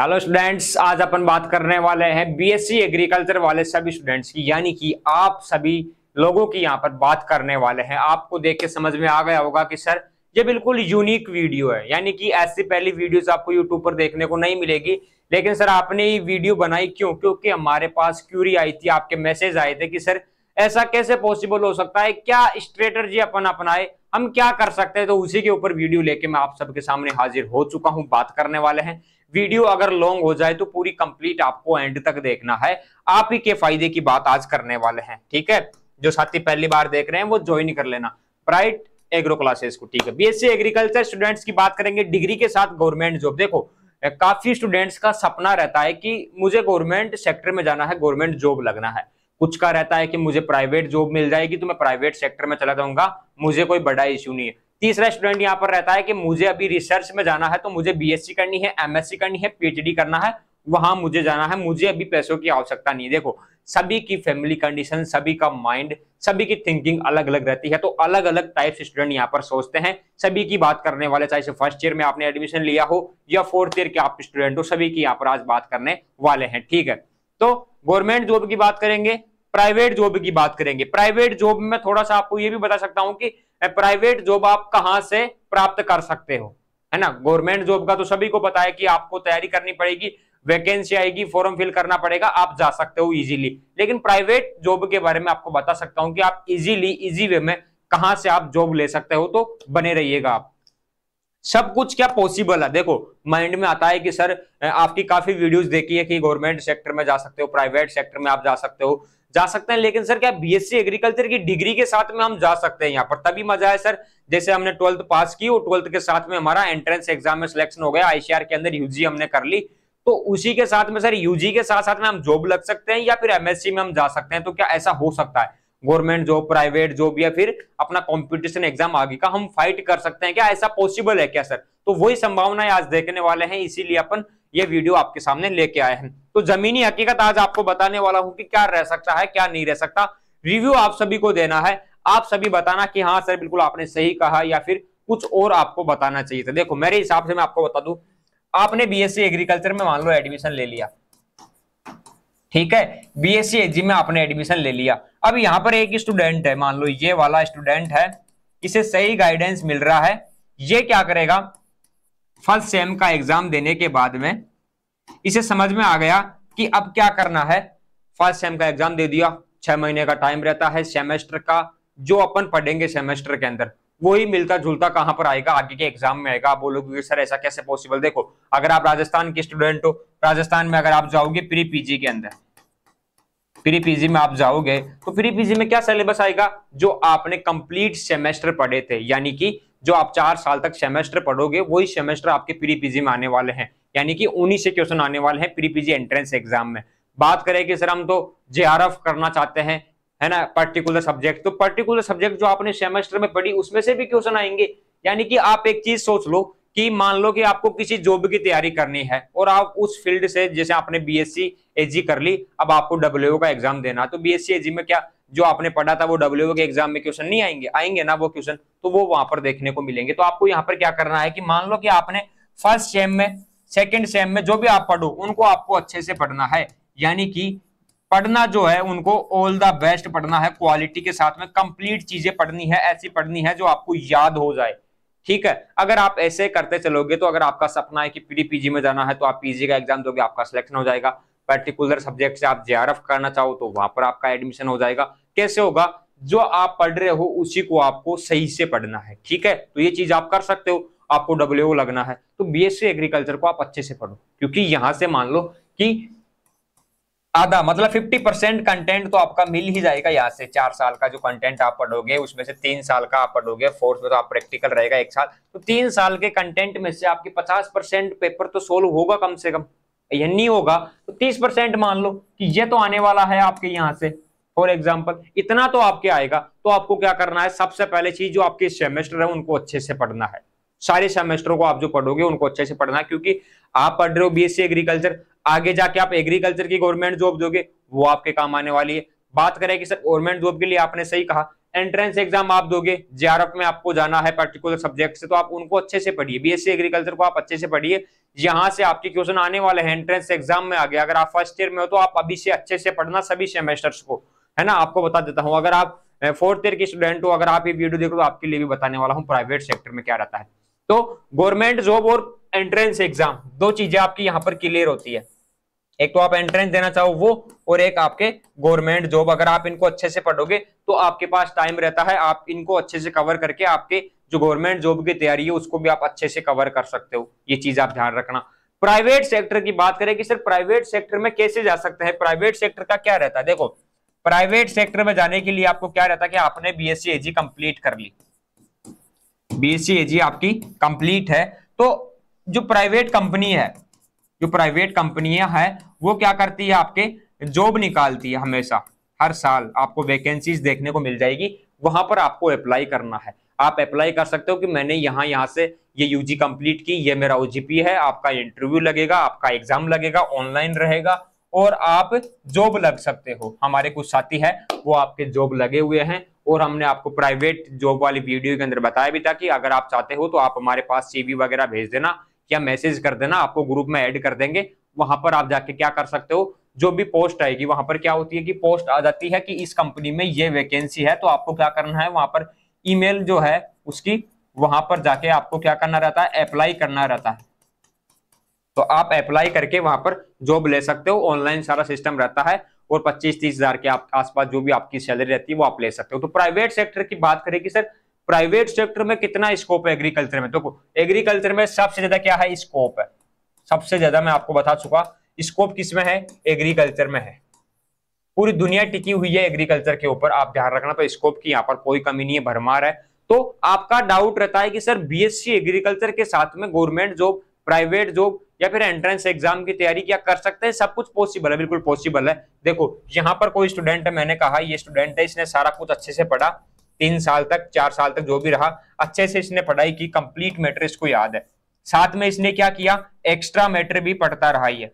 hello students आज अपन बात करने वाले हैं बीएससी एग्रीकल्चर वाले सभी स्टूडेंट्स की यानी कि आप सभी लोगों की यहाँ पर बात करने वाले हैं आपको देख के समझ में आ गया होगा कि सर ये बिल्कुल यूनिक वीडियो है यानी कि ऐसी पहली वीडियोस आपको यूट्यूब पर देखने को नहीं मिलेगी लेकिन सर आपने ये वीडियो बनाई क्यों क्योंकि हमारे पास क्यूरी आई थी आपके मैसेज आए थे कि सर ऐसा कैसे पॉसिबल हो सकता है क्या स्ट्रेटर्जी अपन अपनाए हम क्या कर सकते हैं तो उसी के ऊपर वीडियो लेके मैं आप सबके सामने हाजिर हो चुका हूं बात करने वाले हैं वीडियो अगर लॉन्ग हो जाए तो पूरी कंप्लीट आपको एंड तक देखना है आप ही के फायदे की बात आज करने वाले हैं ठीक है जो साथी पहली बार देख रहे हैं वो ज्वाइन कर लेना ब्राइट एग्रो क्लासेस को ठीक है बीएससी एग्रीकल्चर स्टूडेंट्स की बात करेंगे डिग्री के साथ गवर्नमेंट जॉब देखो काफी स्टूडेंट्स का सपना रहता है कि मुझे गवर्नमेंट सेक्टर में जाना है गवर्नमेंट जॉब लगना है कुछ का रहता है कि मुझे प्राइवेट जॉब मिल जाएगी तो मैं प्राइवेट सेक्टर में चला जाऊंगा मुझे कोई बड़ा इश्यू नहीं है तीसरा स्टूडेंट यहाँ पर रहता है कि मुझे अभी रिसर्च में जाना है तो मुझे बीएससी करनी है एमएससी करनी है पीएचडी करना है वहां मुझे जाना है मुझे अभी पैसों की आवश्यकता नहीं देखो सभी की फैमिली कंडीशन सभी का माइंड सभी की थिंकिंग अलग अलग रहती है तो अलग अलग टाइप स्टूडेंट यहाँ पर सोचते हैं सभी की बात करने वाले चाहे फर्स्ट ईयर में आपने एडमिशन लिया हो या फोर्थ ईयर के आप स्टूडेंट हो सभी की यहाँ पर आज बात करने वाले हैं ठीक है तो गवर्नमेंट जॉब की बात करेंगे प्राइवेट जॉब की बात करेंगे प्राइवेट जॉब में थोड़ा सा आपको ये भी बता सकता हूं कि प्राइवेट जॉब आप कहां से प्राप्त कर सकते हो है ना गवर्नमेंट जॉब का तो सभी को पता है कि आपको तैयारी करनी पड़ेगी वैकेंसी आएगी फॉर्म फिल करना पड़ेगा आप जा सकते हो इजीली लेकिन प्राइवेट जॉब के बारे में आपको बता सकता हूं कि आप इजीली इजी वे में कहां से आप जॉब ले सकते हो तो बने रहिएगा आप सब कुछ क्या पॉसिबल है देखो माइंड में आता है कि सर आपकी काफी वीडियोस देखी है कि गवर्नमेंट सेक्टर में जा सकते हो प्राइवेट सेक्टर में आप जा सकते हो जा सकते हैं लेकिन सर क्या बीएससी एग्रीकल्चर की डिग्री के साथ में हम जा सकते हैं यहाँ पर तभी मजा है सर जैसे हमने ट्वेल्थ पास की और ट्वेल्थ के साथ में हमारा एंट्रेंस एग्जाम में सिलेक्शन हो गया आईसीआर के अंदर यूजी हमने कर ली तो उसी के साथ में सर यूजी के साथ साथ में हम जॉब लग सकते हैं या फिर एमएससी में हम जा सकते हैं तो क्या ऐसा हो सकता है गवर्नमेंट जॉब प्राइवेट जॉब या फिर अपना कॉम्पिटिशन एग्जाम आगे का हम फाइट कर सकते हैं क्या ऐसा पॉसिबल है क्या सर तो वही संभावनाएं आज देखने वाले हैं इसीलिए अपन ये वीडियो आपके सामने लेके आए हैं तो जमीनी हकीकत आज आपको बताने वाला हूं कि क्या रह सकता है क्या नहीं रह सकता रिव्यू आप सभी को देना है आप सभी बताना कि हाँ सर बिल्कुल आपने सही कहा या फिर कुछ और आपको बताना चाहिए था देखो मेरे हिसाब से मैं आपको बता दू आपने बीएससी एग्रीकल्चर e में मान लो एडमिशन ले लिया ठीक है बीएससी एस e में आपने एडमिशन ले लिया अब यहाँ पर एक स्टूडेंट है मान लो ये वाला स्टूडेंट है इसे सही गाइडेंस मिल रहा है ये क्या करेगा फर्स्ट सेम का एग्जाम देने के बाद में इसे समझ में आ गया कि अब क्या करना है फर्स्ट सेम का एग्जाम दे दिया छह महीने का टाइम रहता है सेमेस्टर का जो अपन पढ़ेंगे सेमेस्टर के अंदर वही मिलता जुलता कहां पर आएगा आगे के एग्जाम में आएगा आप बोलोगे सर ऐसा कैसे पॉसिबल देखो अगर आप राजस्थान के स्टूडेंट हो राजस्थान में अगर आप जाओगे प्री पीजी के अंदर प्री पीजी में आप जाओगे तो प्री पीजी में क्या सिलेबस आएगा जो आपने कंप्लीट सेमेस्टर पढ़े थे यानी कि जो आप चार साल तक सेमेस्टर पढ़ोगे वही सेमेस्टर आपके प्री पीजी में आने वाले हैं यानी कि उन्हीं से क्वेश्चन आने वाले हैं प्रीपीजी एंट्रेंस एग्जाम में बात करें कि सर हम तो जे करना चाहते हैं है ना पर्टिकुलर सब्जेक्ट तो पर्टिकुलर सब्जेक्ट जो आपने सेमेस्टर में पढ़ी उसमें से भी क्वेश्चन आएंगे यानी कि आप एक चीज सोच लो कि मान लो कि आपको किसी जॉब की तैयारी करनी है और आप उस फील्ड से जैसे आपने बीएससी एजी कर ली अब आपको डब्ल्यू का एग्जाम देना तो बीएससी एजी में क्या जो आपने पढ़ा था वो डब्ल्यू के एग्जाम में क्वेश्चन नहीं आएंगे आएंगे ना वो क्वेश्चन तो वो वहां पर देखने को मिलेंगे तो आपको यहाँ पर क्या करना है कि मान लो कि आपने फर्स्ट सेम में सेकेंड सेम में जो भी आप पढ़ो उनको आपको अच्छे से पढ़ना है यानी कि पढ़ना जो है उनको ऑल द बेस्ट पढ़ना है क्वालिटी के साथ में कंप्लीट चीजें पढ़नी है ऐसी पढ़नी है जो आपको याद हो जाए ठीक है अगर आप ऐसे करते चलोगे तो अगर आपका सपना है कि पीडी पीजी में जाना है तो आप पीजी का एग्जाम दोगे आपका सिलेक्शन हो जाएगा पर्टिकुलर सब्जेक्ट से आप जे करना चाहो तो वहां पर आपका एडमिशन हो जाएगा कैसे होगा जो आप पढ़ रहे हो उसी को आपको सही से पढ़ना है ठीक है तो ये चीज आप कर सकते हो आपको डब्ल्यू लगना है तो बीएससी एग्रीकल्चर को आप अच्छे से पढ़ो क्योंकि यहां से मान लो कि आधा मतलब 50 परसेंट कंटेंट तो आपका मिल ही जाएगा यहाँ से चार साल का जो कंटेंट आप पढ़ोगे उसमें से तीन साल का आप पढ़ोगे फोर्थ में तो आप प्रैक्टिकल रहेगा एक साल तो तीन साल के कंटेंट में से आपके 50 परसेंट पेपर तो सोल्व होगा कम से कम यह नहीं होगा तो 30 परसेंट मान लो कि ये तो आने वाला है आपके यहाँ से फॉर एग्जाम्पल इतना तो आपके आएगा तो आपको क्या करना है सबसे पहले चीज जो आपके सेमेस्टर है उनको अच्छे से पढ़ना है सारे सेमेस्टरों को आप जो पढ़ोगे उनको अच्छे से पढ़ना क्योंकि आप पढ़ रहे हो बीएससी एग्रीकल्चर आगे जाके आप एग्रीकल्चर की गवर्नमेंट जॉब दोगे वो आपके काम आने वाली है बात करें कि सर गवर्नमेंट जॉब के लिए आपने सही कहा एंट्रेंस एग्जाम आप दोगे जेआरएफ में आपको जाना है पर्टिकुलर सब्जेक्ट से तो आप उनको अच्छे से पढ़िए बीएससी एग्रीकल्चर को आप अच्छे से पढ़िए यहाँ से आपके क्वेश्चन आने वाले हैं एंट्रेंस एग्जाम में आगे अगर आप फर्स्ट ईयर में हो तो आप अभी से अच्छे से पढ़ना सभी सेमेस्टर्स को है ना आपको बता देता हूँ अगर आप फोर्थ ईयर के स्टूडेंट हो अगर आप ये वीडियो देखो तो आपके लिए भी बताने वाला हूँ प्राइवेट सेक्टर में क्या रहता है तो गवर्नमेंट जॉब और एंट्रेंस एग्जाम दो चीजें आपकी यहाँ पर क्लियर होती है एक तो आप एंट्रेंस देना चाहो वो और एक आपके गवर्नमेंट जॉब अगर आप इनको अच्छे से पढ़ोगे तो आपके पास टाइम रहता है आप इनको अच्छे से कवर करके आपके जो गवर्नमेंट जॉब की तैयारी है उसको भी आप अच्छे से कवर कर सकते हो ये चीज आप ध्यान रखना प्राइवेट सेक्टर की बात करें कि सर प्राइवेट सेक्टर में कैसे जा सकते हैं प्राइवेट सेक्टर का क्या रहता है देखो प्राइवेट सेक्टर में जाने के लिए आपको क्या रहता है कि आपने बी एस कंप्लीट कर ली बीएससी एजी आपकी कंप्लीट है तो जो प्राइवेट कंपनी है जो प्राइवेट कंपनियां है वो क्या करती है आपके जॉब निकालती है हमेशा हर साल आपको वैकेंसीज देखने को मिल जाएगी वहां पर आपको अप्लाई करना है आप अप्लाई कर सकते हो कि मैंने यहाँ यहाँ से ये यूजी कंप्लीट की ये मेरा ओजीपी है आपका इंटरव्यू लगेगा आपका एग्जाम लगेगा ऑनलाइन रहेगा और आप जॉब लग सकते हो हमारे कुछ साथी हैं वो आपके जॉब लगे हुए हैं और हमने आपको प्राइवेट जॉब वाली वीडियो के अंदर बताया भी था कि अगर आप चाहते हो तो आप हमारे पास सीवी वगैरह भेज देना या मैसेज कर देना आपको ग्रुप में ऐड कर देंगे वहां पर आप जाके क्या कर सकते हो जो भी पोस्ट आएगी वहां पर क्या होती है कि पोस्ट आ जाती है कि इस कंपनी में ये वैकेंसी है तो आपको क्या करना है वहां पर ईमेल जो है उसकी वहां पर जाके आपको क्या करना रहता है अप्लाई करना रहता है तो आप अप्लाई करके वहां पर जॉब ले सकते हो ऑनलाइन सारा सिस्टम रहता है और पच्चीस तीस हजार के आसपास जो भी आपकी सैलरी रहती है वो आप ले सकते हो तो प्राइवेट सेक्टर की बात करें कि सर प्राइवेट सेक्टर में कितना स्कोप है एग्रीकल्चर में तो एग्रीकल्चर में सबसे ज्यादा क्या है स्कोप है सबसे ज्यादा मैं आपको बता चुका स्कोप किस में है एग्रीकल्चर में है पूरी दुनिया टिकी हुई है एग्रीकल्चर के ऊपर आप ध्यान रखना तो स्कोप की यहाँ पर कोई कमी नहीं है भरमार है तो आपका डाउट रहता है कि सर बीएससी एग्रीकल्चर के साथ में गवर्नमेंट जॉब प्राइवेट जॉब या फिर एंट्रेंस एग्जाम की तैयारी क्या कर सकते हैं सब कुछ पॉसिबल है बिल्कुल पॉसिबल है देखो यहाँ पर कोई स्टूडेंट है मैंने कहा ये स्टूडेंट है इसने सारा कुछ अच्छे से पढ़ा तीन साल तक चार साल तक जो भी रहा अच्छे से इसने पढ़ाई की कंप्लीट मैटर इसको याद है साथ में इसने क्या किया एक्स्ट्रा मैटर भी पढ़ता रहा ये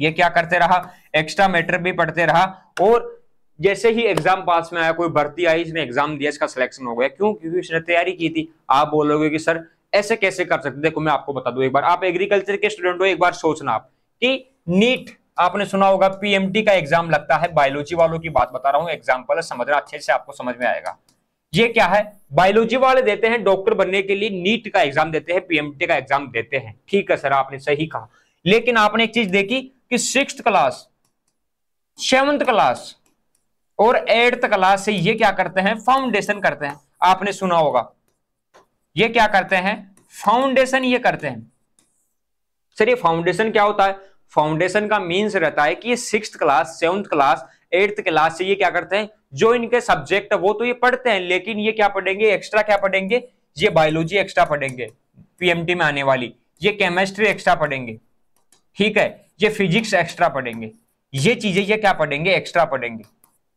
ये क्या करते रहा एक्स्ट्रा मैटर भी पढ़ते रहा और जैसे ही एग्जाम पास में आया कोई भर्ती आई इसने एग्जाम दिया इसका सिलेक्शन हो गया क्यों क्योंकि इसने तैयारी की थी आप बोलोगे कि सर ऐसे कैसे कर सकते देखो मैं आपको बता दू एक बार आप एग्रीकल्चर के स्टूडेंट हो एक बार सोचना आप कि नीट आपने सुना होगा पीएमटी का एग्जाम लगता है बायोलॉजी वालों की बात बता रहा हूं एग्जाम्पल समझना अच्छे से आपको समझ में आएगा ये क्या है बायोलॉजी वाले देते हैं डॉक्टर बनने के लिए नीट का एग्जाम देते हैं पीएमटी का एग्जाम देते हैं ठीक है सर आपने सही कहा लेकिन आपने एक चीज देखी कि सिक्स क्लास सेवंथ क्लास और एट्थ क्लास से ये क्या करते हैं फाउंडेशन करते हैं आपने सुना होगा ये क्या करते हैं फाउंडेशन ये करते हैं सर ये फाउंडेशन क्या होता है फाउंडेशन का मीन्स रहता है कि ये six class seventh class eighth class से ये क्या करते हैं जो इनके सब्जेक्ट है वो तो ये पढ़ते हैं लेकिन ये क्या पढ़ेंगे एक्स्ट्रा क्या पढ़ेंगे ये बायोलॉजी एक्स्ट्रा पढ़ेंगे पीएमटी में आने वाली ये केमिस्ट्री एक्स्ट्रा पढ़ेंगे ठीक है ये फिजिक्स एक्स्ट्रा पढ़ेंगे ये चीजें ये क्या पढ़ेंगे एक्स्ट्रा पढ़ेंगे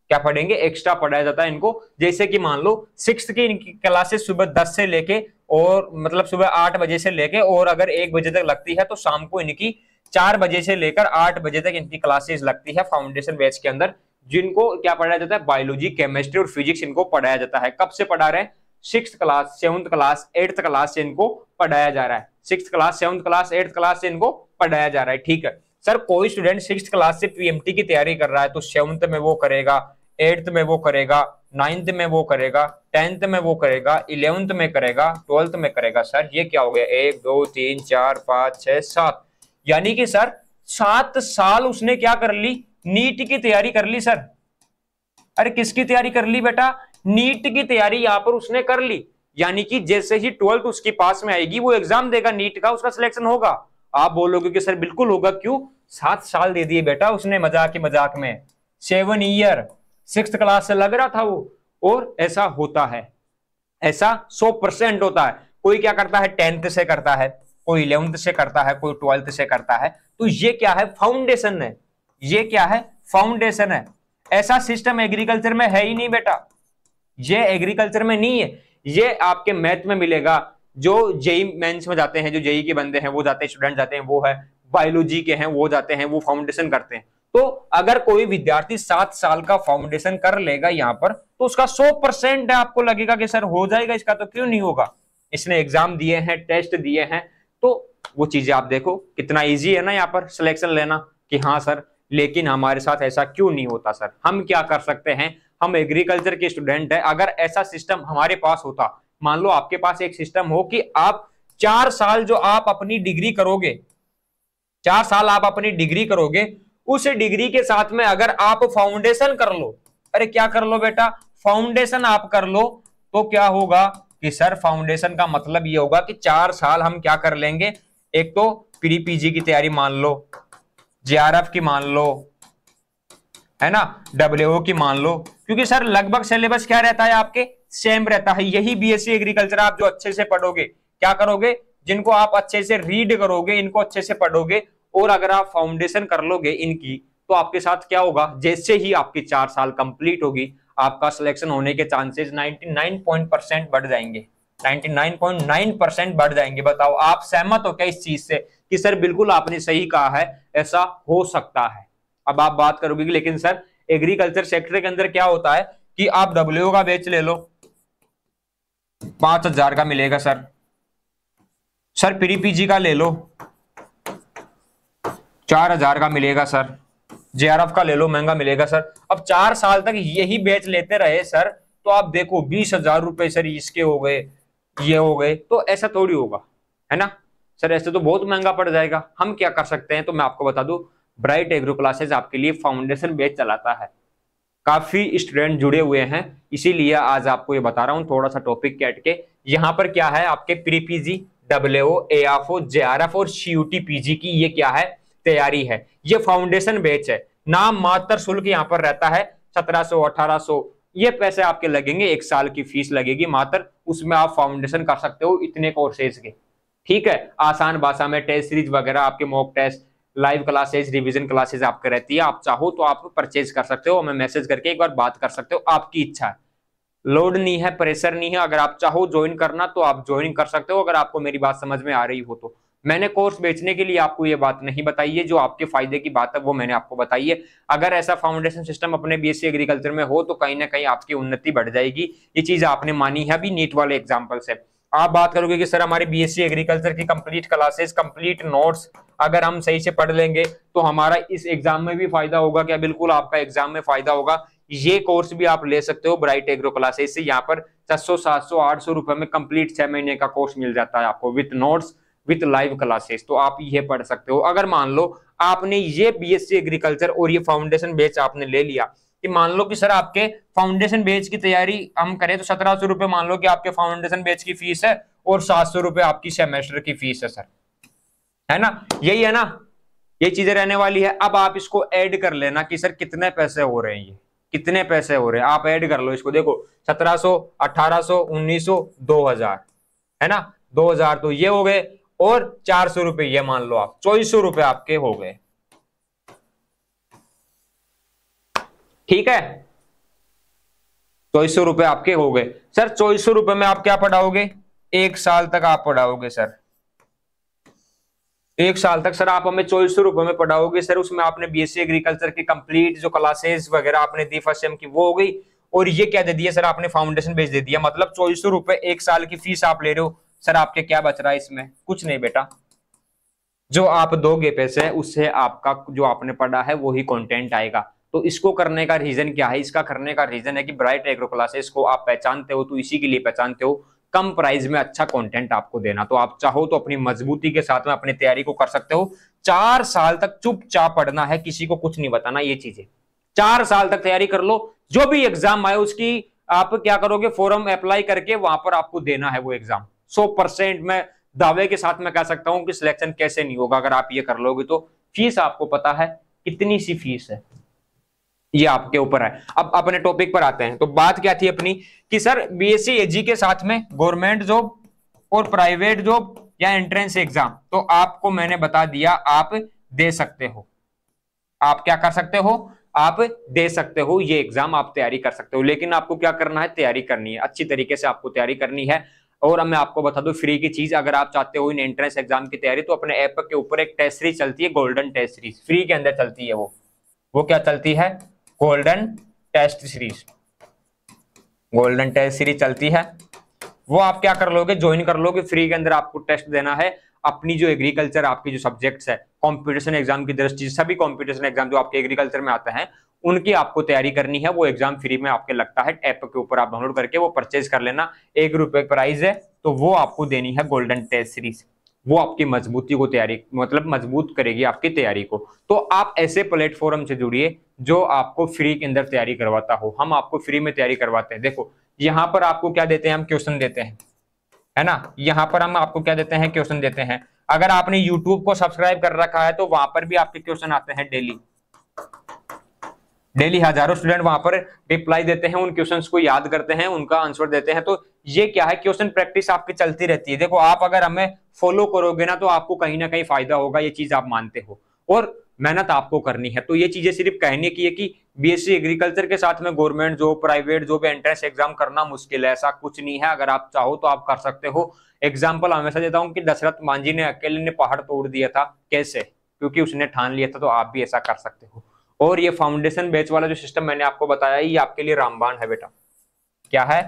क्या पढ़ेंगे एक्स्ट्रा पढ़ाया जाता है इनको जैसे कि मान लो सिक्स की इनकी क्लासेस सुबह दस से लेके और मतलब सुबह आठ बजे से लेके और अगर एक बजे तक लगती है तो शाम को इनकी चार बजे से लेकर आठ बजे तक इनकी क्लासेस लगती है फाउंडेशन बैच के अंदर जिनको क्या पढ़ाया जाता है बायोलॉजी केमिस्ट्री और फिजिक्स इनको पढ़ाया जाता है कब से पढ़ा रहे हैं six class seventh class eighth class से इनको पढ़ाया जा रहा है six class seventh class eighth class से इनको पढ़ाया जा रहा है ठीक है सर कोई स्टूडेंट सिक्स क्लास से पीएमटी की तैयारी कर रहा है तो सेवंथ में वो करेगा एट्थ में वो करेगा नाइन्थ में वो करेगा टेंथ में वो करेगा इलेवंथ में करेगा ट्वेल्थ में करेगा सर ये क्या हो गया एक दो तीन चार पाँच छह सात यानी कि सर सात साल उसने क्या कर ली नीट की तैयारी कर ली सर अरे किसकी तैयारी कर ली बेटा नीट की तैयारी यहां पर उसने कर ली यानी कि जैसे ही ट्वेल्थ उसके पास में आएगी वो एग्जाम देगा नीट का उसका सिलेक्शन होगा आप बोलोगे कि सर बिल्कुल होगा क्यों सात साल दे दिए बेटा उसने मजाक मजाक में सेवन ईयर सिक्स क्लास से लग रहा था वो और ऐसा होता है ऐसा सौ परसेंट होता है कोई क्या करता है टेंथ से करता है कोई इलेवंथ से करता है कोई ट्वेल्थ से करता है तो ये क्या है फाउंडेशन है ये क्या है फाउंडेशन है ऐसा सिस्टम एग्रीकल्चर में है ही नहीं बेटा ये एग्रीकल्चर में नहीं है ये आपके मैथ में मिलेगा जो जेई मेंस में जाते हैं जो जेई के बंदे हैं वो जाते हैं स्टूडेंट जाते हैं वो है बायोलॉजी के हैं वो जाते हैं वो फाउंडेशन करते हैं तो अगर कोई विद्यार्थी सात साल का फाउंडेशन कर लेगा यहाँ पर तो उसका सौ परसेंट आपको लगेगा कि सर हो जाएगा इसका तो क्यों नहीं होगा इसने एग्जाम दिए हैं टेस्ट दिए हैं तो वो चीजें आप देखो कितना इजी है ना यहाँ पर सिलेक्शन लेना कि हाँ सर लेकिन हमारे साथ ऐसा क्यों नहीं होता सर हम क्या कर सकते हैं हम एग्रीकल्चर के स्टूडेंट है अगर ऐसा सिस्टम हमारे पास होता मान लो आपके पास एक सिस्टम हो कि आप चार साल जो आप अपनी डिग्री करोगे चार साल आप अपनी डिग्री करोगे उस डिग्री के साथ में अगर आप फाउंडेशन कर लो अरे क्या कर लो बेटा फाउंडेशन आप कर लो तो क्या होगा कि सर फाउंडेशन का मतलब ये होगा कि चार साल हम क्या कर लेंगे एक तो प्रीपीजी की तैयारी मान लो जे की मान लो है ना डब्ल्यू की मान लो क्योंकि सर लगभग सिलेबस क्या रहता है आपके सेम रहता है यही बीएससी एग्रीकल्चर आप जो अच्छे से पढ़ोगे क्या करोगे जिनको आप अच्छे से रीड करोगे इनको अच्छे से पढ़ोगे और अगर आप फाउंडेशन कर लोगे इनकी तो आपके साथ क्या होगा जैसे ही आपकी चार साल कंप्लीट होगी आपका सिलेक्शन होने के चांसेस नाइनटी परसेंट बढ़ जाएंगे 99.9 परसेंट बढ़ जाएंगे बताओ आप सहमत हो क्या इस चीज से कि सर बिल्कुल आपने सही कहा है ऐसा हो सकता है अब आप बात करोगे लेकिन सर एग्रीकल्चर सेक्टर के अंदर क्या होता है कि आप डब्ल्यू का बेच ले लो पांच हजार का मिलेगा सर सर प्री पीजी का ले लो चार हजार का मिलेगा सर जे का ले लो महंगा मिलेगा सर अब चार साल तक यही बेच लेते रहे सर तो आप देखो बीस हजार रुपए सर इसके हो गए ये हो गए तो ऐसा थोड़ी होगा है ना सर ऐसे तो बहुत महंगा पड़ जाएगा हम क्या कर सकते हैं तो मैं आपको बता दू ब्राइट एग्रो क्लासेस आपके लिए फाउंडेशन बेच चलाता है काफी स्टूडेंट जुड़े हुए हैं इसीलिए आज आपको ये बता रहा हूँ थोड़ा सा टॉपिक कैट के यहाँ पर क्या है आपके प्री पीजी डब्ल्यू ए आफ ओ जे आर एफ और सी यू टी पीजी की ये क्या है तैयारी है ये फाउंडेशन बेच है नाम मात्र शुल्क यहाँ पर रहता है सत्रह सो अठारह सो ये पैसे आपके लगेंगे एक साल की फीस लगेगी मात्र उसमें आप फाउंडेशन कर सकते हो इतने कोर्सेज के ठीक है आसान भाषा में टेस्ट सीरीज वगैरह आपके mock test live classes revision classes आपके रहती है आप चाहो तो आप परचेज कर सकते हो हमें मैसेज करके एक बार बात कर सकते हो आपकी इच्छा लोड नहीं है प्रेशर नहीं है अगर आप चाहो ज्वाइन करना तो आप ज्वाइन कर सकते हो अगर आपको मेरी बात समझ में आ रही हो तो मैंने कोर्स बेचने के लिए आपको ये बात नहीं बताई है जो आपके फायदे की बात है वो मैंने आपको बताई है अगर ऐसा फाउंडेशन सिस्टम अपने बीएससी एग्रीकल्चर में हो तो कहीं ना कहीं आपकी उन्नति बढ़ जाएगी ये चीज आपने मानी है अभी नीट वाले एग्जाम्पल से आप बात करोगे कि सर हमारे बीएससी एग्रीकल्चर की कंप्लीट क्लासेस कंप्लीट नोट्स अगर हम सही से पढ़ लेंगे तो हमारा इस एग्जाम में भी फायदा होगा क्या बिल्कुल आपका एग्जाम में फायदा होगा ये कोर्स भी आप ले सकते हो ब्राइट एग्रो क्लासेस से यहाँ पर छह सौ सात सौ आठ सौ रुपए में कंप्लीट छह महीने का कोर्स मिल जाता है आपको with notes with live classes तो आप ये पढ़ सकते हो अगर मान लो आपने ये बीएससी एग्रीकल्चर और ये फाउंडेशन बेच आपने ले लिया कि मान लो कि सर आपके फाउंडेशन बेच की तैयारी हम करें तो सत्रह सौ रुपए मान लो कि आपके फाउंडेशन बेच की फीस है और सात सौ रुपए आपकी सेमेस्टर की फीस है सर है ना यही है ना ये चीजें रहने वाली है अब आप इसको ऐड कर लेना कि सर कितने पैसे हो रहे हैं ये कितने पैसे हो रहे हैं आप ऐड कर लो इसको देखो सत्रह सो अठारह सो उन्नीस सो दो हजार है ना दो हजार तो ये हो गए और चार सौ रुपए ये मान लो आप चौबीस सौ रुपए आपके हो गए ठीक है चौबीस सौ रुपए आपके हो गए सर चौबीस सौ रुपए में आप क्या पढ़ाओगे एक साल तक आप पढ़ाओगे सर एक साल तक सर आप हमें चौबीस सौ रुपए में पढ़ाओगे सर उसमें आपने बीएससी एग्रीकल्चर की कंप्लीट जो क्लासेस वगैरह आपने दी फर्स्ट सेम की वो हो गई और ये क्या दे दिया सर आपने फाउंडेशन बेच दे दिया मतलब चौबीस सौ रुपए एक साल की फीस आप ले रहे हो सर आपके क्या बच रहा है इसमें कुछ नहीं बेटा जो आप दोगे पैसे उससे आपका जो आपने पढ़ा है वही कंटेंट आएगा तो इसको करने का रीजन क्या है इसका करने का रीजन है कि ब्राइट एग्रो क्लासेस को आप पहचानते हो तो इसी के लिए पहचानते हो कम प्राइस में अच्छा कंटेंट आपको देना तो आप चाहो तो अपनी मजबूती के साथ में अपनी तैयारी को कर सकते हो चार साल तक चुपचाप पढ़ना है किसी को कुछ नहीं बताना ये चीजें चार साल तक तैयारी कर लो जो भी एग्जाम आए उसकी आप क्या करोगे फॉरम अप्लाई करके वहां पर आपको देना है वो एग्जाम सौ परसेंट मैं दावे के साथ मैं कह सकता हूं कि सिलेक्शन कैसे नहीं होगा अगर आप ये कर लोगे तो फीस आपको पता है कितनी सी फीस है ये आपके ऊपर है अब अपने टॉपिक पर आते हैं तो बात क्या थी अपनी कि सर बीएससी एजी के साथ में गवर्नमेंट जॉब और प्राइवेट जॉब या एंट्रेंस एग्जाम तो आपको मैंने बता दिया आप दे सकते हो आप क्या कर सकते हो आप दे सकते हो ये एग्जाम आप तैयारी कर सकते हो लेकिन आपको क्या करना है तैयारी करनी है अच्छी तरीके से आपको तैयारी करनी है और मैं आपको बता दूं फ्री की चीज अगर आप चाहते हो इन एंट्रेंस एग्जाम की तैयारी तो अपने ऐप के ऊपर एक टेस्ट सीरीज चलती है गोल्डन टेस्ट सीरीज फ्री के अंदर चलती है वो वो क्या चलती है golden test series golden test series चलती है वो आप क्या कर लोगे ज्वाइन कर लोगे फ्री के अंदर आपको टेस्ट देना है अपनी जो एग्रीकल्चर आपके जो सब्जेक्ट्स है कॉम्पिटिशन एग्जाम की दृष्टि से सभी कॉम्पिटिशन एग्जाम जो आपके एग्रीकल्चर में आते हैं उनकी आपको तैयारी करनी है वो एग्जाम फ्री में आपके लगता है ऐप के ऊपर आप डाउनलोड करके वो परचेज कर लेना एक रुपए प्राइस है तो वो आपको देनी है गोल्डन टेस्ट सीरीज वो आपकी मजबूती को तैयारी मतलब मजबूत करेगी आपकी तैयारी को तो आप ऐसे प्लेटफॉर्म से जुड़िए जो आपको फ्री के अंदर तैयारी करवाता हो हम आपको फ्री में तैयारी करवाते हैं देखो यहाँ पर आपको क्या देते हैं हम क्वेश्चन देते हैं है ना यहाँ पर हम आपको क्या देते हैं क्वेश्चन देते हैं अगर आपने यूट्यूब को सब्सक्राइब कर रखा है तो वहां पर भी आपके क्वेश्चन आते हैं डेली डेली हजारों स्टूडेंट वहां पर रिप्लाई देते हैं उन क्वेश्चंस को याद करते हैं उनका आंसर देते हैं तो ये क्या है क्वेश्चन प्रैक्टिस आपकी चलती रहती है देखो आप अगर हमें फॉलो करोगे ना तो आपको कहीं ना कहीं फायदा होगा ये चीज आप मानते हो और मेहनत आपको करनी है तो ये चीजें सिर्फ कहने की है कि बीएससी एग्रीकल्चर के साथ में गवर्नमेंट जो प्राइवेट जो भी एंट्रेंस एग्जाम करना मुश्किल है ऐसा कुछ नहीं है अगर आप चाहो तो आप कर सकते हो एग्जाम्पल हमेशा देता हूँ कि दशरथ मांझी ने अकेले ने पहाड़ तोड़ दिया था कैसे क्योंकि उसने ठान लिया था तो आप भी ऐसा कर सकते हो और ये फाउंडेशन बैच वाला जो सिस्टम मैंने आपको बताया ये आपके लिए रामबाण है बेटा क्या है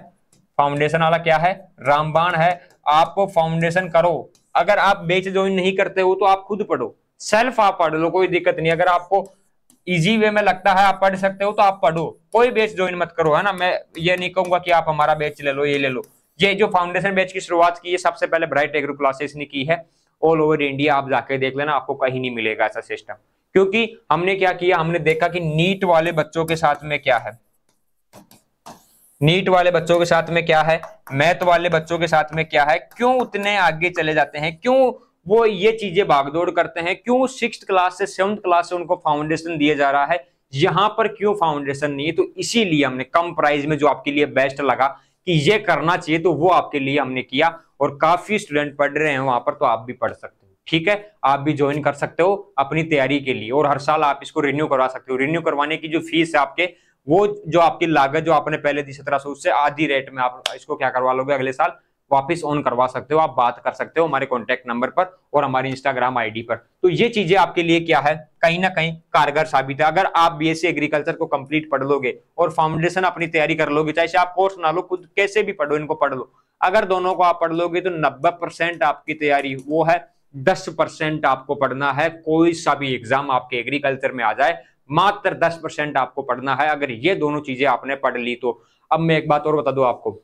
फाउंडेशन वाला क्या है रामबाण है आप फाउंडेशन करो अगर आप बैच ज्वाइन नहीं करते हो तो आप खुद पढ़ो सेल्फ आप पढ़ लो कोई दिक्कत नहीं अगर आपको इजी वे में लगता है आप पढ़ सकते हो तो आप पढ़ो कोई बैच ज्वाइन मत करो है ना मैं ये नहीं कहूंगा कि आप हमारा बैच ले लो ये ले लो ये जो फाउंडेशन बैच की शुरुआत की है सबसे पहले ब्राइट एग्रो क्लासेस ने की है ऑल ओवर इंडिया आप जाके देख लेना आपको कहीं नहीं मिलेगा ऐसा सिस्टम क्योंकि हमने क्या किया हमने देखा कि नीट वाले बच्चों के साथ में क्या है नीट वाले बच्चों के साथ में क्या है मैथ वाले बच्चों के साथ में क्या है क्यों उतने आगे चले जाते हैं क्यों वो ये चीजें भागदौड़ करते हैं क्यों सिक्स क्लास से सेवन क्लास से उनको फाउंडेशन दिया जा रहा है यहां पर क्यों फाउंडेशन नहीं है तो इसीलिए हमने कम प्राइस में जो आपके लिए बेस्ट लगा कि ये करना चाहिए तो वो आपके लिए हमने किया और काफी स्टूडेंट पढ़ रहे हैं वहां पर तो आप भी पढ़ सकते हो ठीक है आप भी ज्वाइन कर सकते हो अपनी तैयारी के लिए और हर साल आप इसको रिन्यू करवा सकते हो रिन्यू करवाने की जो फीस है आपके वो जो आपकी लागत जो आपने पहले दी सत्रह सौ उससे आधी रेट में आप इसको क्या करवा लोगे अगले साल वापस ऑन करवा सकते हो आप बात कर सकते हो हमारे कॉन्टेक्ट नंबर पर और हमारे इंस्टाग्राम आईडी पर तो ये चीजें आपके लिए क्या है कहीं ना कहीं कारगर साबित है अगर आप बीएससी एग्रीकल्चर e को कंप्लीट पढ़ लोगे और फाउंडेशन अपनी तैयारी कर लोगे चाहे आप कोर्स ना लो खुद कैसे भी पढ़ो इनको पढ़ लो अगर दोनों को आप पढ़ लोगे तो नब्बे आपकी तैयारी वो है दस परसेंट आपको पढ़ना है कोई सा भी एग्जाम आपके एग्रीकल्चर में आ जाए मात्र दस परसेंट आपको पढ़ना है अगर ये दोनों चीजें आपने पढ़ ली तो अब मैं एक बात और बता दू आपको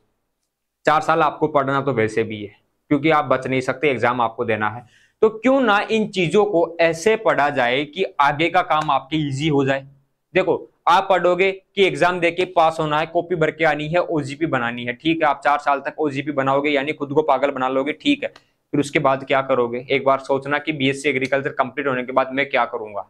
चार साल आपको पढ़ना तो वैसे भी है क्योंकि आप बच नहीं सकते एग्जाम आपको देना है तो क्यों ना इन चीजों को ऐसे पढ़ा जाए कि आगे का काम आपके इजी हो जाए देखो आप पढ़ोगे कि एग्जाम देके पास होना है कॉपी भर के आनी है ओजीपी बनानी है ठीक है आप चार साल तक ओजीपी बनाओगे यानी खुद को पागल बना लोगे ठीक है फिर उसके बाद क्या करोगे एक बार सोचना कि बी एग्रीकल्चर कंप्लीट होने के बाद मैं क्या करूंगा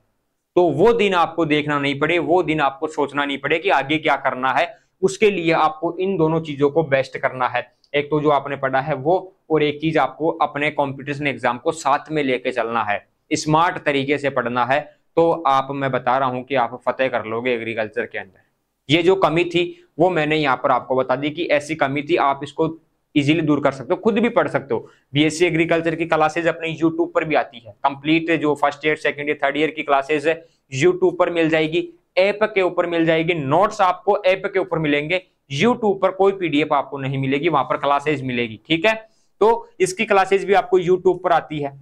तो वो दिन आपको देखना नहीं पड़े वो दिन आपको सोचना नहीं पड़े कि आगे क्या करना है उसके लिए आपको इन दोनों चीजों को बेस्ट करना है एक तो जो आपने पढ़ा है वो और एक चीज आपको अपने कॉम्पिटिशन एग्जाम को साथ में लेके चलना है स्मार्ट तरीके से पढ़ना है तो आप मैं बता रहा हूं कि आप फतेह कर लोगे एग्रीकल्चर के अंदर ये जो कमी थी वो मैंने यहाँ पर आपको बता दी कि ऐसी कमी थी आप इसको इजीली दूर कर सकते हो खुद भी पढ़ सकते हो बीएससी एग्रीकल्चर की क्लासेज अपने यूट्यूब पर भी आती है कंप्लीट जो first year second year third year की क्लासेज है यूट्यूब पर मिल जाएगी ऐप के ऊपर मिल जाएगी नोट्स आपको ऐप के ऊपर मिलेंगे यूट्यूब पर कोई पीडीएफ आपको नहीं मिलेगी वहां पर क्लासेज मिलेगी ठीक है तो इसकी क्लासेज भी आपको यूट्यूब पर आती है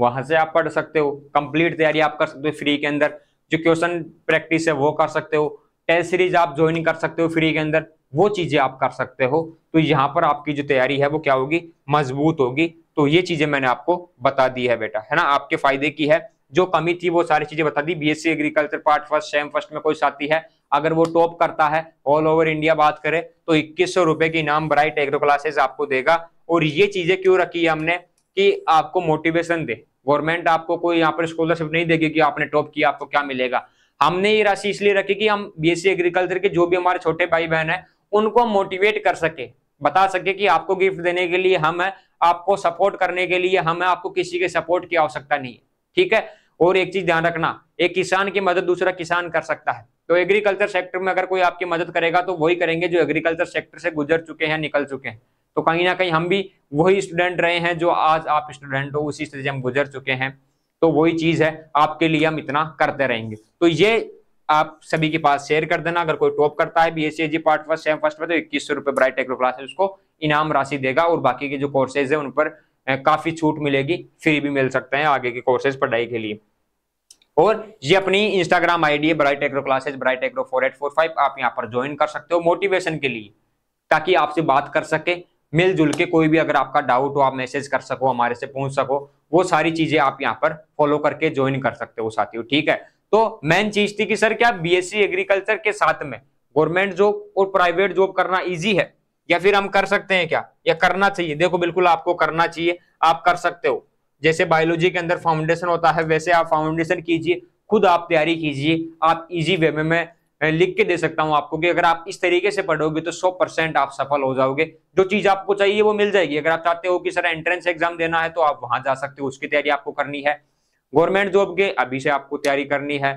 वहां से आप पढ़ सकते हो कंप्लीट तैयारी आप कर सकते हो फ्री के अंदर जो क्वेश्चन प्रैक्टिस है वो कर सकते हो टेस्ट सीरीज आप ज्वाइन कर सकते हो फ्री के अंदर वो चीजें आप कर सकते हो तो यहाँ पर आपकी जो तैयारी है वो क्या होगी मजबूत होगी तो ये चीजें मैंने आपको बता दी है बेटा है ना आपके फायदे की है जो कमी थी वो सारी चीजें बता दी BSc agriculture part first sem first में कोई साथी है अगर वो टॉप करता है ऑल ओवर इंडिया बात करें तो इक्कीस सौ रुपए की इनाम ब्राइट एग्रो क्लासेस आपको देगा और ये चीजें क्यों रखी है हमने की आपको मोटिवेशन दे गवर्नमेंट आपको कोई यहाँ पर स्कॉलरशिप नहीं देगी कि आपने टॉप किया आपको क्या मिलेगा हमने ये राशि इसलिए रखी कि हम बीएससी एग्रीकल्चर के जो भी हमारे छोटे भाई बहन है उनको मोटिवेट कर सके बता सके कि आपको गिफ्ट देने के लिए हम है आपको सपोर्ट करने के लिए हम है आपको किसी के सपोर्ट की आवश्यकता नहीं है ठीक है और एक चीज ध्यान रखना एक किसान की मदद दूसरा किसान कर सकता है तो एग्रीकल्चर सेक्टर में अगर कोई आपकी मदद करेगा तो वही करेंगे जो एग्रीकल्चर सेक्टर से गुजर चुके हैं निकल चुके हैं तो कहीं ना कहीं हम भी वही स्टूडेंट रहे हैं जो आज आप स्टूडेंट हो उसी से हम गुजर चुके हैं तो वही चीज है आपके लिए हम इतना करते रहेंगे तो ये आप सभी के पास शेयर कर देना अगर कोई टॉप करता है B S C part first sem first में तो इक्कीस सौ रुपए ब्राइट टेक्नो क्लासेस उसको इनाम राशि देगा और बाकी के जो कोर्सेज है उन पर काफ़ी छूट मिलेगी फ्री भी मिल सकते हैं आगे के कोर्सेज पढ़ाई के लिए और ये अपनी इंस्टाग्राम आईडी है Bright Agro classes Bright Agro four eight four five आप यहाँ पर ज्वाइन कर सकते हो मोटिवेशन के लिए ताकि आपसे बात कर सके मिलजुल के कोई भी अगर आपका डाउट हो आप मैसेज कर सको हमारे से पूछ सको वो सारी चीजें आप यहाँ पर फॉलो करके ज्वाइन कर सकते हो साथियों ठीक है तो मेन चीज थी कि सर क्या सी एग्रीकल्चर के साथ में गवर्नमेंट जॉब और प्राइवेट जॉब करना ईजी है या फिर हम कर सकते हैं क्या या करना चाहिए देखो बिल्कुल आपको करना चाहिए आप कर सकते हो जैसे बायोलॉजी के अंदर फाउंडेशन होता है वैसे आप फाउंडेशन कीजिए खुद आप तैयारी कीजिए आप इजी वे में मैं लिख के दे सकता हूं आपको कि अगर आप इस तरीके से पढ़ोगे तो 100 परसेंट आप सफल हो जाओगे जो चीज आपको चाहिए वो मिल जाएगी अगर आप चाहते हो कि सर एंट्रेंस एग्जाम देना है तो आप वहां जा सकते हो उसकी तैयारी आपको करनी है गवर्नमेंट जॉब के अभी से आपको तैयारी करनी है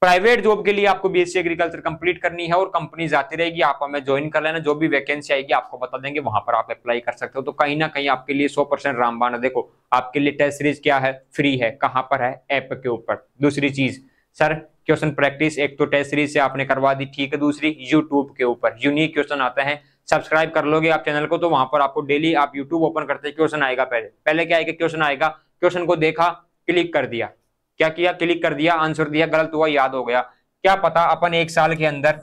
प्राइवेट जॉब के लिए आपको बीएससी एग्रीकल्चर कंप्लीट करनी है और कंपनीज आती रहेगी आप हमें ज्वाइन कर लेना जो भी वैकेंसी आएगी आपको बता देंगे वहां पर आप अप्लाई कर सकते हो तो कहीं ना कहीं आपके लिए 100 परसेंट रामबाना है देखो आपके लिए टेस्ट सीरीज क्या है फ्री है कहां पर है ऐप के ऊपर दूसरी चीज सर क्वेश्चन प्रैक्टिस एक तो टेस्ट सीरीज से आपने करवा दी ठीक है दूसरी यूट्यूब के ऊपर यूनिक क्वेश्चन आते हैं सब्सक्राइब कर लोगे आप चैनल को तो वहां पर आपको डेली आप यूट्यूब ओपन करते क्वेश्चन आएगा पहले पहले क्या आएगा क्वेश्चन आएगा क्वेश्चन को देखा क्लिक कर दिया क्या किया क्लिक कर दिया आंसर दिया गलत हुआ याद हो गया क्या पता अपन एक साल के अंदर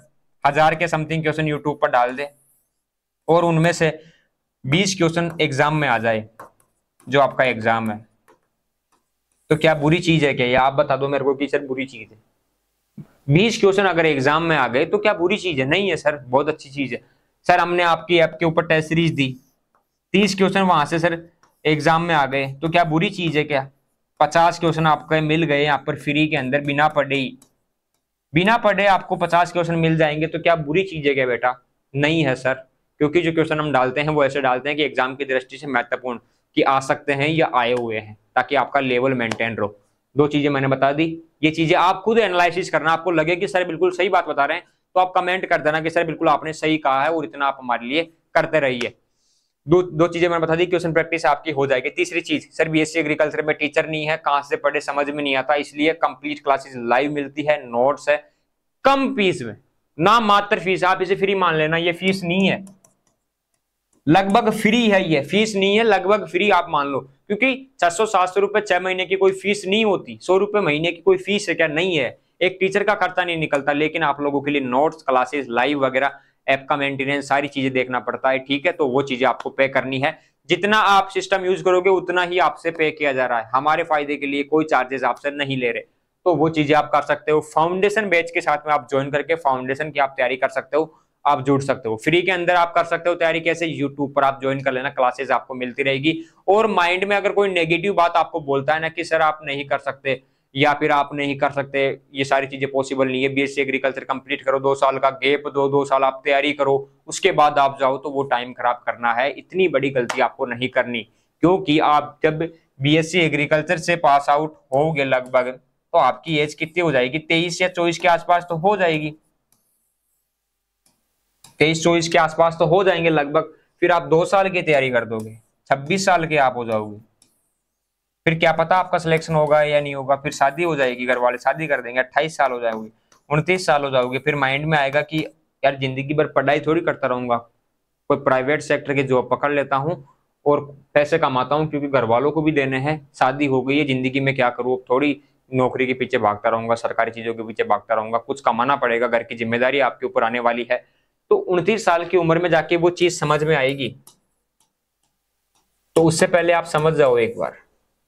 हजार के समथिंग क्वेश्चन यूट्यूब पर डाल दे और उनमें से बीस क्वेश्चन एग्जाम में आ जाए जो आपका एग्जाम है तो क्या बुरी चीज है क्या ये आप बता दो मेरे को कि सर बुरी चीज है बीस क्वेश्चन अगर एग्जाम में आ गए तो क्या बुरी चीज है नहीं है सर बहुत अच्छी चीज है सर हमने आपकी ऐप के ऊपर टेस्ट सीरीज दी तीस क्वेश्चन वहां से सर एग्जाम में आ गए तो क्या बुरी चीज है क्या पचास क्वेश्चन आपके मिल गए यहाँ पर फ्री के अंदर बिना पढ़े ही बिना पढ़े आपको पचास क्वेश्चन मिल जाएंगे तो क्या बुरी चीज है क्या बेटा नहीं है सर क्योंकि जो क्वेश्चन हम डालते हैं वो ऐसे डालते हैं कि एग्जाम की दृष्टि से महत्वपूर्ण कि आ सकते हैं या आए हुए हैं ताकि आपका लेवल मेंटेन रहो दो चीजें मैंने बता दी ये चीजें आप खुद एनालिसिस करना आपको लगे कि सर बिल्कुल सही बात बता रहे हैं तो आप कमेंट कर देना कि सर बिल्कुल आपने सही कहा है और इतना आप हमारे लिए करते रहिए दो दो चीजें मैंने बता दी क्वेश्चन प्रैक्टिस आपकी हो जाएगी तीसरी चीज सर बीएससी एग्रीकल्चर में टीचर नहीं है कहां से पढ़े समझ में नहीं आता इसलिए कंप्लीट क्लासेस लाइव मिलती है नोट्स है कम फीस में ना मात्र फीस आप इसे फ्री मान लेना ये फीस नहीं है लगभग फ्री है ये फीस नहीं है लगभग फ्री आप मान लो क्योंकि छह सौ सात सौ रुपए छह महीने की कोई फीस नहीं होती सौ रुपए महीने की कोई फीस है क्या नहीं है एक टीचर का खर्चा नहीं निकलता लेकिन आप लोगों के लिए नोट्स क्लासेस लाइव वगैरह ऐप का मेंटेनेंस सारी चीजें देखना पड़ता है ठीक है तो वो चीजें आपको पे करनी है जितना आप सिस्टम यूज करोगे उतना ही आपसे पे किया जा रहा है हमारे फायदे के लिए कोई चार्जेस आपसे नहीं ले रहे तो वो चीजें आप कर सकते हो फाउंडेशन बैच के साथ में आप ज्वाइन करके फाउंडेशन की आप तैयारी कर सकते हो आप जुड़ सकते हो फ्री के अंदर आप कर सकते हो तैयारी कैसे यूट्यूब पर आप ज्वाइन कर लेना क्लासेस आपको मिलती रहेगी और माइंड में अगर कोई नेगेटिव बात आपको बोलता है ना कि सर आप नहीं कर सकते या फिर आप नहीं कर सकते ये सारी चीजें पॉसिबल नहीं है बीएससी एग्रीकल्चर कंप्लीट करो दो साल का गैप दो दो साल आप तैयारी करो उसके बाद आप जाओ तो वो टाइम खराब करना है इतनी बड़ी गलती आपको नहीं करनी क्योंकि आप जब बीएससी एग्रीकल्चर से पास आउट हो गए लगभग तो आपकी एज कितनी हो जाएगी तेईस या चौबीस के आसपास तो हो जाएगी तेईस चौबीस के आसपास तो हो जाएंगे लगभग फिर आप दो साल की तैयारी कर दोगे छब्बीस साल के आप हो जाओगे फिर क्या पता आपका सिलेक्शन होगा या नहीं होगा फिर शादी हो जाएगी घर वाले शादी कर देंगे अट्ठाईस साल हो जाओगे उनतीस साल हो जाओगे फिर माइंड में आएगा कि यार जिंदगी भर पढ़ाई थोड़ी करता रहूंगा कोई प्राइवेट सेक्टर की जॉब पकड़ लेता हूँ और पैसे कमाता हूँ क्योंकि घर वालों को भी देने हैं शादी हो गई है जिंदगी में क्या करूँ थोड़ी नौकरी के पीछे भागता रहूंगा सरकारी चीजों के पीछे भागता रहूंगा कुछ कमाना पड़ेगा घर की जिम्मेदारी आपके ऊपर आने वाली है तो उनतीस साल की उम्र में जाके वो चीज समझ में आएगी तो उससे पहले आप समझ जाओ एक बार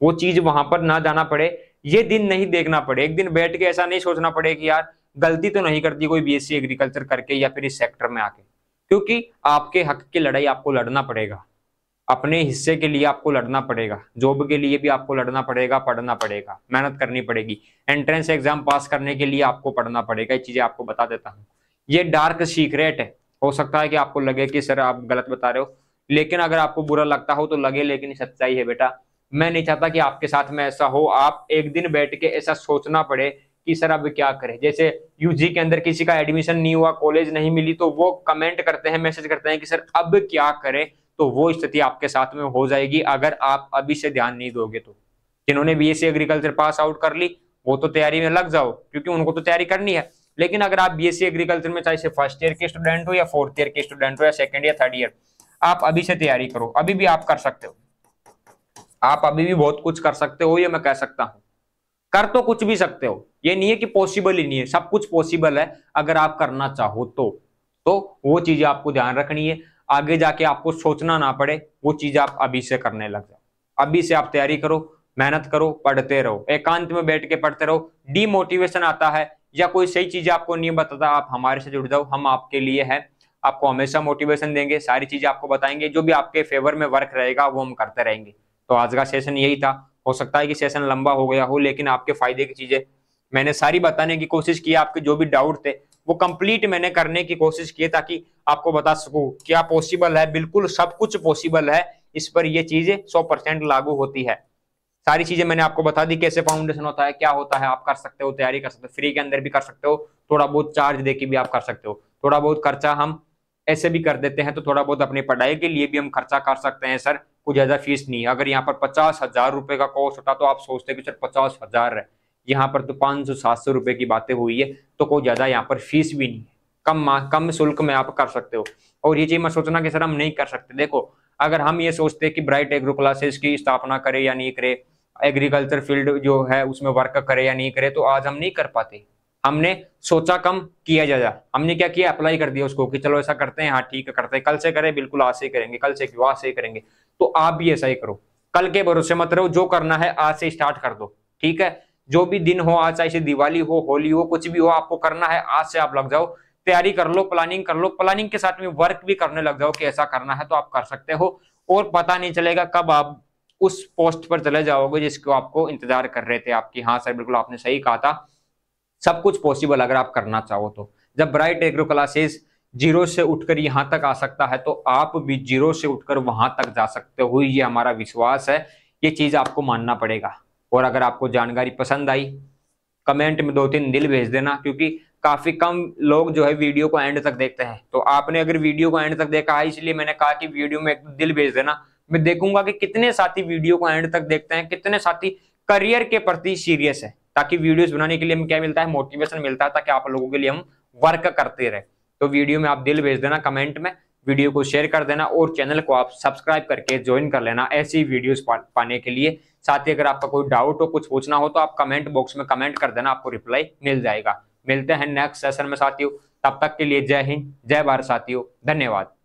वो चीज वहां पर ना जाना पड़े ये दिन नहीं देखना पड़े एक दिन बैठ के ऐसा नहीं सोचना पड़े कि यार गलती तो नहीं करती कोई बीएससी एग्रीकल्चर करके या फिर इस सेक्टर में आके क्योंकि आपके हक की लड़ाई आपको लड़ना पड़ेगा अपने हिस्से के लिए आपको लड़ना पड़ेगा जॉब के लिए भी आपको लड़ना पड़ेगा पढ़ना पड़ेगा मेहनत करनी पड़ेगी एंट्रेंस एग्जाम पास करने के लिए आपको पढ़ना पड़ेगा ये चीजें आपको बता देता हूँ ये डार्क सीक्रेट है हो सकता है कि आपको लगे कि सर आप गलत बता रहे हो लेकिन अगर आपको बुरा लगता हो तो लगे लेकिन सच्चाई है बेटा मैं नहीं चाहता कि आपके साथ में ऐसा हो आप एक दिन बैठ के ऐसा सोचना पड़े कि सर अब क्या करें जैसे यूजी के अंदर किसी का एडमिशन नहीं हुआ कॉलेज नहीं मिली तो वो कमेंट करते हैं मैसेज करते हैं कि सर अब क्या करें तो वो स्थिति आपके साथ में हो जाएगी अगर आप अभी से ध्यान नहीं दोगे तो जिन्होंने बीएससी एग्रीकल्चर पास आउट कर ली वो तो तैयारी में लग जाओ क्योंकि उनको तो तैयारी करनी है लेकिन अगर आप बीएससी एग्रीकल्चर में चाहे फर्स्ट ईयर के स्टूडेंट हो या फोर्थ ईयर के स्टूडेंट हो या सेकेंड या थर्ड ईयर आप अभी से तैयारी करो अभी भी आप कर सकते हो आप अभी भी बहुत कुछ कर सकते हो ये मैं कह सकता हूं कर तो कुछ भी सकते हो ये नहीं है कि पॉसिबल ही नहीं है सब कुछ पॉसिबल है अगर आप करना चाहो तो तो वो चीज आपको ध्यान रखनी है आगे जाके आपको सोचना ना पड़े वो चीज आप अभी से करने लग जाओ अभी से आप तैयारी करो मेहनत करो पढ़ते रहो एकांत में बैठ के पढ़ते रहो डीमोटिवेशन आता है या कोई सही चीज आपको नहीं बताता आप हमारे से जुड़ जाओ हम आपके लिए है आपको हमेशा मोटिवेशन देंगे सारी चीजें आपको बताएंगे जो भी आपके फेवर में वर्क रहेगा वो हम करते रहेंगे तो आज का सेशन यही था हो सकता है कि सेशन लंबा हो गया हो लेकिन आपके फायदे की चीजें मैंने सारी बताने की कोशिश की आपके जो भी डाउट थे वो कंप्लीट मैंने करने की कोशिश की ताकि आपको बता सकूं क्या पॉसिबल है बिल्कुल सब कुछ पॉसिबल है इस पर ये चीजें 100 परसेंट लागू होती है सारी चीजें मैंने आपको बता दी कैसे फाउंडेशन होता है क्या होता है आप कर सकते हो तैयारी कर सकते हो फ्री के अंदर भी कर सकते हो थोड़ा बहुत चार्ज दे के भी आप कर सकते हो थोड़ा बहुत खर्चा हम ऐसे भी कर देते हैं तो थोड़ा बहुत अपनी पढ़ाई के लिए भी हम खर्चा कर सकते हैं सर कुछ ज़्यादा फीस नहीं अगर यहाँ पर पचास हज़ार रुपए का कोर्स होता तो आप सोचते कि सर पचास हज़ार है यहाँ पर तो पाँच सौ सात सौ रुपए की बातें हुई है तो कोई ज़्यादा यहाँ पर फीस भी नहीं है कम कम शुल्क में आप कर सकते हो और ये चीज़ मैं सोचना कि सर हम नहीं कर सकते देखो अगर हम ये सोचते कि ब्राइट एग्रो क्लासेस की स्थापना करे या नहीं करे एग्रीकल्चर फील्ड जो है उसमें वर्क करे या नहीं करे तो आज हम नहीं कर पाते हमने सोचा कम किया ज्यादा हमने क्या किया अप्लाई कर दिया उसको कि चलो ऐसा करते हैं हाँ ठीक है करते हैं कल से करें बिल्कुल आज से करेंगे कल से क्यों आज से करेंगे तो आप भी ऐसा ही करो कल के भरोसे मत रहो जो करना है आज से स्टार्ट कर दो ठीक है जो भी दिन हो आज चाहे दिवाली हो होली हो कुछ भी हो आपको करना है आज से आप लग जाओ तैयारी कर लो प्लानिंग कर लो प्लानिंग के साथ में वर्क भी करने लग जाओ कि ऐसा करना है तो आप कर सकते हो और पता नहीं चलेगा कब आप उस पोस्ट पर चले जाओगे जिसको आपको इंतजार कर रहे थे आपकी हाँ सर बिल्कुल आपने सही कहा था सब कुछ पॉसिबल अगर आप करना चाहो तो जब ब्राइट एग्रो क्लासेस जीरो से उठकर यहां तक आ सकता है तो आप भी जीरो से उठकर वहां तक जा सकते हो ये हमारा विश्वास है ये चीज आपको मानना पड़ेगा और अगर आपको जानकारी पसंद आई कमेंट में दो तीन दिल भेज देना क्योंकि काफी कम लोग जो है वीडियो को एंड तक देखते हैं तो आपने अगर वीडियो को एंड तक देखा है हाँ, इसलिए मैंने कहा कि वीडियो में एक दिल भेज देना मैं देखूंगा कि कितने साथी वीडियो को एंड तक देखते हैं कितने साथी करियर के प्रति सीरियस है ताकि वीडियोस बनाने के लिए हमें क्या मिलता है मोटिवेशन मिलता है ताकि आप लोगों के लिए हम वर्क करते रहे तो वीडियो में आप दिल भेज देना कमेंट में वीडियो को शेयर कर देना और चैनल को आप सब्सक्राइब करके ज्वाइन कर लेना ऐसी वीडियोस पाने के लिए साथ ही अगर आपका कोई डाउट हो कुछ पूछना हो तो आप कमेंट बॉक्स में कमेंट कर देना आपको रिप्लाई मिल जाएगा मिलते हैं नेक्स्ट सेशन में साथियों तब तक के लिए जय हिंद जय भारत साथियों धन्यवाद